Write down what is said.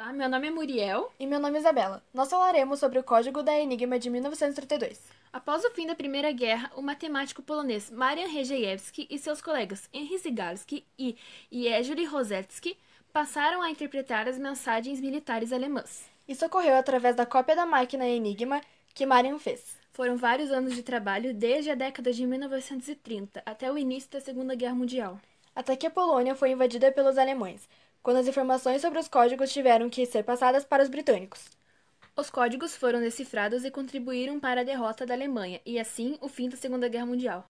Olá, tá, meu nome é Muriel. E meu nome é Isabela. Nós falaremos sobre o Código da Enigma de 1932. Após o fim da Primeira Guerra, o matemático polonês Marian Rejewski e seus colegas Henry Zygalski e Jerzy Rosetsky passaram a interpretar as mensagens militares alemãs. Isso ocorreu através da cópia da máquina Enigma que Marian fez. Foram vários anos de trabalho desde a década de 1930 até o início da Segunda Guerra Mundial. Até que a Polônia foi invadida pelos alemães, quando as informações sobre os códigos tiveram que ser passadas para os britânicos. Os códigos foram decifrados e contribuíram para a derrota da Alemanha e, assim, o fim da Segunda Guerra Mundial.